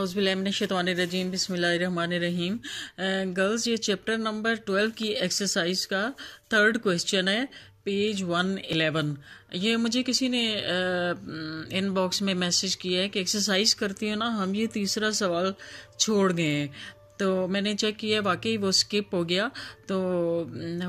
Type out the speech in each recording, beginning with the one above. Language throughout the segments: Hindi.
उसबिलमनशतवानरजीम बसमीम गर्ल्स ये चैप्टर नंबर ट्वेल्व की एक्सरसाइज का थर्ड क्वेश्चन है पेज वन एलेवन ये मुझे किसी ने इनबॉक्स में मैसेज किया है कि एक्सरसाइज करती हो ना हम ये तीसरा सवाल छोड़ गए हैं तो मैंने चेक किया वाकई वो स्किप हो गया तो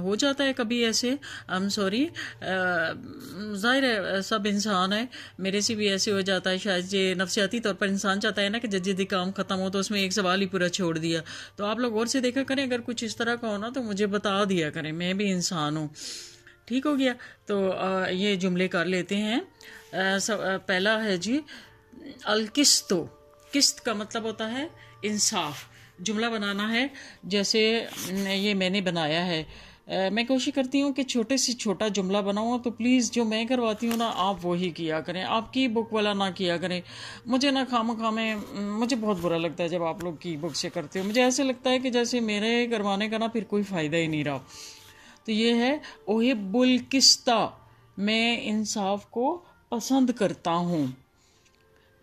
हो जाता है कभी ऐसे आई एम सॉरी जाहिर है सब इंसान है मेरे से भी ऐसे हो जाता है शायद ये नफसियाती तौर पर इंसान चाहता है ना कि जजिदी काम ख़त्म हो तो उसमें एक सवाल ही पूरा छोड़ दिया तो आप लोग और से देखा करें अगर कुछ इस तरह का होना तो मुझे बता दिया करें मैं भी इंसान हूँ ठीक हो गया तो आ, ये जुमले कर लेते हैं आ, सब, आ, पहला है जी अलकिस्तो किस्त का मतलब होता है इंसाफ़ जुमला बनाना है जैसे ये मैंने बनाया है मैं कोशिश करती हूँ कि छोटे से छोटा जुमला बनाऊँ तो प्लीज़ जो मैं करवाती हूँ ना आप वही किया करें आप की बुक वाला ना किया करें मुझे ना खाम खामे मुझे बहुत बुरा लगता है जब आप लोग की बुक से करते हो मुझे ऐसे लगता है कि जैसे मेरे करवाने का ना फिर कोई फ़ायदा ही नहीं रहा तो ये है ओहे किस्ता मैं इंसाफ को पसंद करता हूँ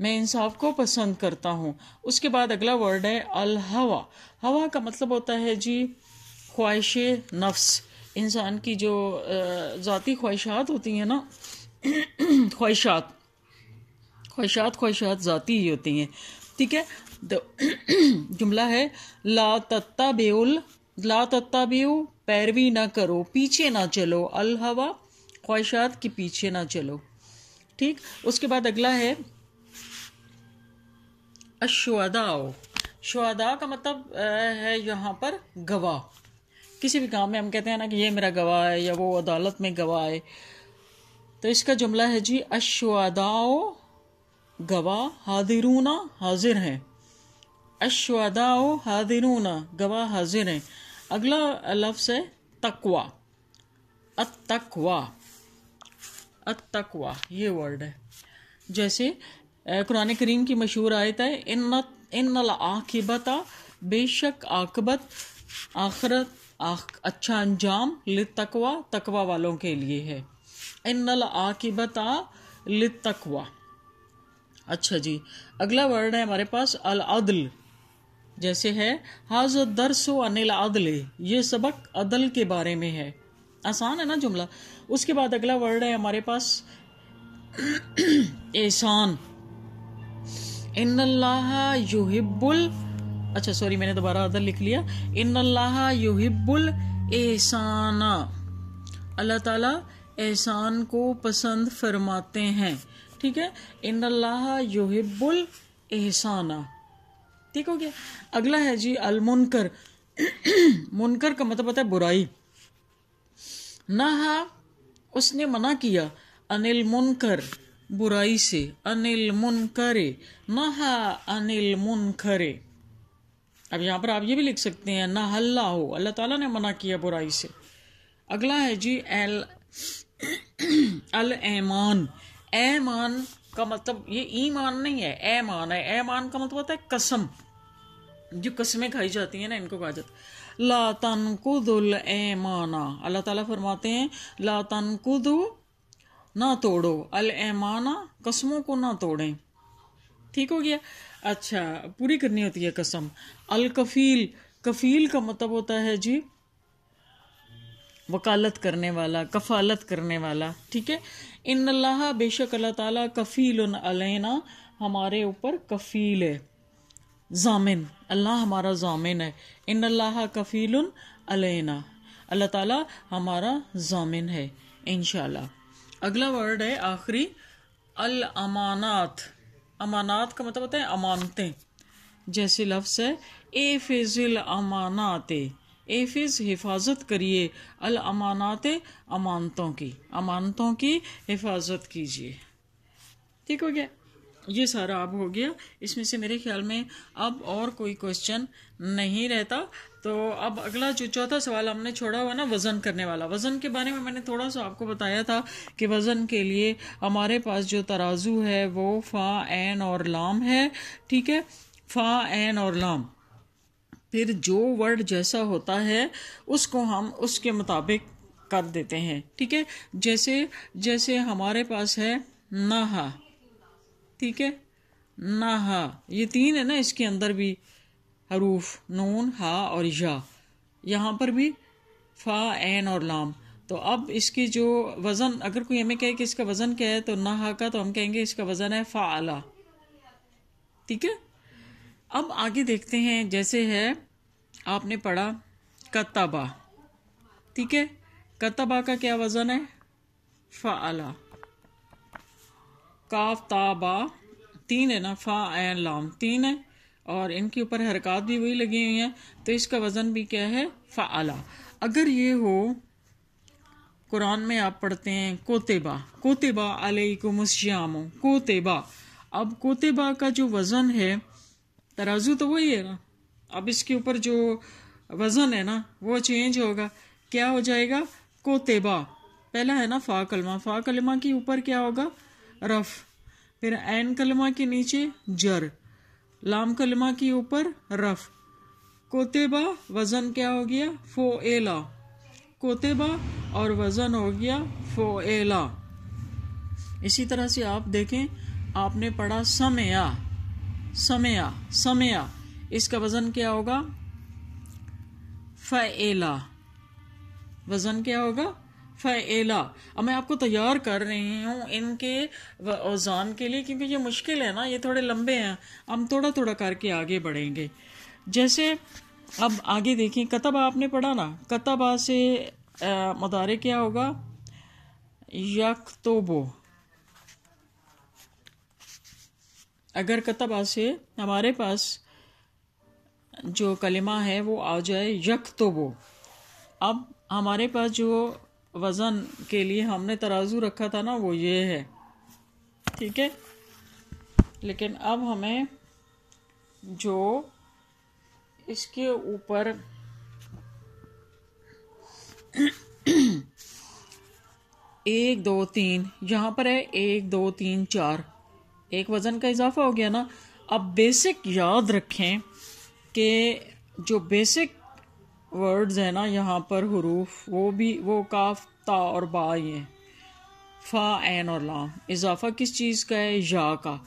मैं इंसाफ को पसंद करता हूँ उसके बाद अगला वर्ड है अल हवा हवा का मतलब होता है जी ख्वाहिश नफ्स इंसान की जो ज़ाती ख्वाहिशात होती हैं ना ख्वाहिशात ख्वाहिशात ख्वाहिशात ज़ाती ही होती हैं ठीक है जुमला है ला तत्ता बेउल ला तत्ता बेउ पैरवी ना करो पीछे ना चलो अल हवा ख्वाहिशात के पीछे ना चलो ठीक उसके बाद अगला है अशुअदाओ शुदा का मतलब है यहाँ पर गवाह किसी भी काम में हम कहते हैं ना कि ये मेरा गवाह है या वो अदालत में गवाह है तो इसका जुमला है जी अशुदाओ गवाह हादिरूना हाजिर हैं अशुदाओ हादिरूना गवाह हाजिर हैं अगला लफ्स है तकवा अतकवा अतकवा ये वर्ड है जैसे कुरान करीम की मशहूर आयत है इन इन बेशक आकबत आखरत आख, अच्छा अंजाम लितकवा तकवा वालों के लिए है इन आकबत लितकवा अच्छा जी अगला वर्ड है हमारे पास अल अदल जैसे है हाज दरसो अनिल अदल ये सबक अदल के बारे में है आसान है ना जुमला उसके बाद अगला वर्ड है हमारे पास एहसान इन अल्लाह युहिब्बुल अच्छा सॉरी मैंने दोबारा अदर लिख लिया इन अल्लाह युहिब्बुल एहसाना अल्लाह ताला एहसान को पसंद फरमाते हैं ठीक है इन अल्लाह युहिब्बुल एहसाना ठीक हो गया अगला है जी अल मुनकर मुनकर का मतलब होता है बुराई नहा उसने मना किया अनिल मुनकर बुराई से अनिल मुन करे नहा अनिल मुन करे अब यहाँ पर आप ये भी लिख सकते हैं ना हल्ला हो अल्लाह ताला ने मना किया बुराई से अगला है जी एल अल ऐमान ऐमान का मतलब ये ईमान नहीं है ऐमान है ऐमान का मतलब होता है कसम जो कसमें खाई जाती है ना इनको कहा जाता है ला तनकुदुल ऐमाना अल्लाह ताला फरमाते हैं ला तनकुदु ना तोड़ो अल ऐमाना कसमों को ना तोड़ें ठीक हो गया अच्छा पूरी करनी होती है कसम अल कफील कफील का मतलब होता है जी वकालत करने वाला कफालत करने वाला ठीक है इन अल्लाह बेशक अल्लाह ताला कफील अलैना हमारे ऊपर कफील है जामिन अल्लाह हमारा जामिन है इन अल्लाह कफील अलैना अल्लाह ताला हमारा जामिन है इनशाला अगला वर्ड है आखिरी अल अमानात अमानात का मतलब होता है अमानतें जैसे लफ्स है ए फिजिल अमानाते ए फिज हिफाजत करिए अल अमानात अमानतों की अमानतों की हिफाजत कीजिए ठीक हो गया ये सारा अब हो गया इसमें से मेरे ख्याल में अब और कोई क्वेश्चन नहीं रहता तो अब अगला जो चौथा सवाल हमने छोड़ा हुआ ना वज़न करने वाला वज़न के बारे में मैंने थोड़ा सा आपको बताया था कि वज़न के लिए हमारे पास जो तराजू है वो फ़ा एन और लाम है ठीक है फ़ा एन और लाम फिर जो वर्ड जैसा होता है उसको हम उसके मुताबिक कर देते हैं ठीक है जैसे जैसे हमारे पास है नाहा ठीक है नाहा ये तीन है ना इसके अंदर भी हरूफ नून हा और या यहाँ पर भी फ़ा एन और लाम तो अब इसकी जो वज़न अगर कोई हमें कहे कि इसका वज़न क्या है तो नाहा का तो हम कहेंगे इसका वज़न है फ़ा आला ठीक है अब आगे देखते हैं जैसे है आपने पढ़ा कतबा ठीक है कतबा का क्या वज़न है फ़ाला काफ ताबा तीन है ना फा एन लाम तीन है और इनके ऊपर हरकत भी वही लगी हुई है तो इसका वज़न भी क्या है फ़ाला अगर ये हो कुरान में आप पढ़ते हैं कोतेबा कोतेबा अलैकुमस्याम कोतेबा अब कोतेबा का जो वज़न है तराजू तो वही है ना अब इसके ऊपर जो वज़न है ना वो चेंज होगा क्या हो जाएगा कोतेबा पहला है ना फ़ा कलमा फ़ा कलमा के ऊपर क्या होगा रफ फिर एन कलमा के नीचे जर लाम कलमा के ऊपर रफ कोतेबा वज़न क्या हो गया फो एला कोतेबा और वज़न हो गया फो एला इसी तरह से आप देखें आपने पढ़ा समया समया समया इसका वज़न क्या होगा एला वज़न क्या होगा फ़ैला अब मैं आपको तैयार कर रही हूँ इनके औजान के लिए क्योंकि ये मुश्किल है ना ये थोड़े लंबे हैं हम थोड़ा थोड़ा करके आगे बढ़ेंगे जैसे अब आगे देखें कतब आपने पढ़ा ना कतबा से मदारे क्या होगा यक तो बो अगर कतबा से हमारे पास जो कलिमा है वो आ जाए यक तो वो अब हमारे पास जो वज़न के लिए हमने तराजू रखा था ना वो ये है ठीक है लेकिन अब हमें जो इसके ऊपर एक दो तीन यहाँ पर है एक दो तीन चार एक वज़न का इजाफा हो गया ना अब बेसिक याद रखें कि जो बेसिक वर्ड्स हैं ना यहाँ पर हरूफ वो भी वो काफ ता और बा ये फ़ा एन और लाम इजाफा किस चीज़ का है या का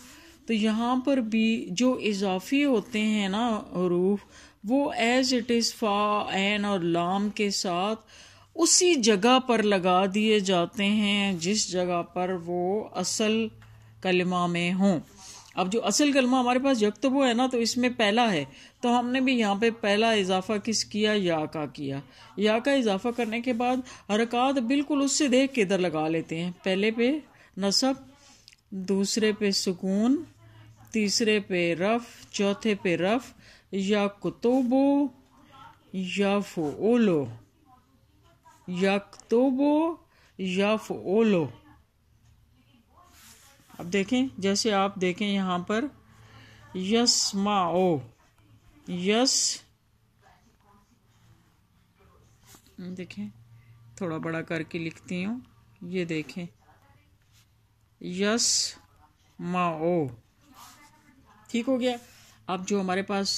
तो यहाँ पर भी जो इजाफी होते हैं ना हरूफ वो एज इट इज़ फ़ा एन और लाम के साथ उसी जगह पर लगा दिए जाते हैं जिस जगह पर वो असल कलमा में हों अब जो असल कलमा हमारे पास यकतबो है ना तो इसमें पहला है तो हमने भी यहाँ पे पहला इजाफा किस किया या का किया या का इजाफा करने के बाद हरकत बिल्कुल उससे देख के इधर लगा लेते हैं पहले पे नसब दूसरे पे सुकून तीसरे पे रफ चौथे पे रफ या कुतुबो या फोलो यकतुबो या फोलो अब देखें जैसे आप देखें यहाँ पर यस माओ यस देखें थोड़ा बड़ा करके लिखती हूँ ये देखें यस माओ ठीक हो गया अब जो हमारे पास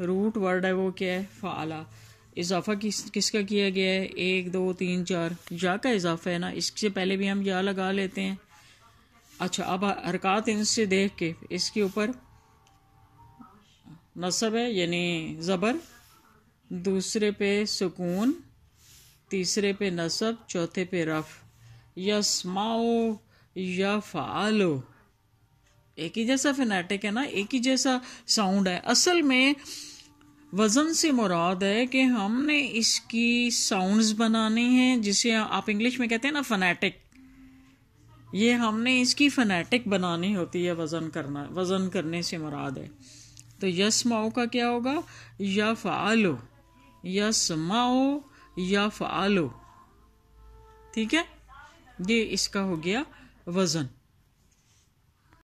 रूट वर्ड है वो क्या है फ़ाला इजाफा किस किसका किया गया है एक दो तीन चार या का इजाफा है ना इससे पहले भी हम या लगा लेते हैं अच्छा अब हरकत इनसे देख के इसके ऊपर नसब है यानी ज़बर दूसरे पे सुकून तीसरे पे नसब चौथे पे रफ माओ या फ़ालो एक ही जैसा फिनेटिक है ना एक ही जैसा साउंड है असल में वज़न से मुराद है कि हमने इसकी साउंड्स बनानी हैं जिसे आप इंग्लिश में कहते हैं ना फनेटिक ये हमने इसकी फनेटिक बनानी होती है वज़न करना वज़न करने से मुराद है तो यस माओ का क्या होगा या आलो यस माओ या आलो ठीक है ये इसका हो गया वज़न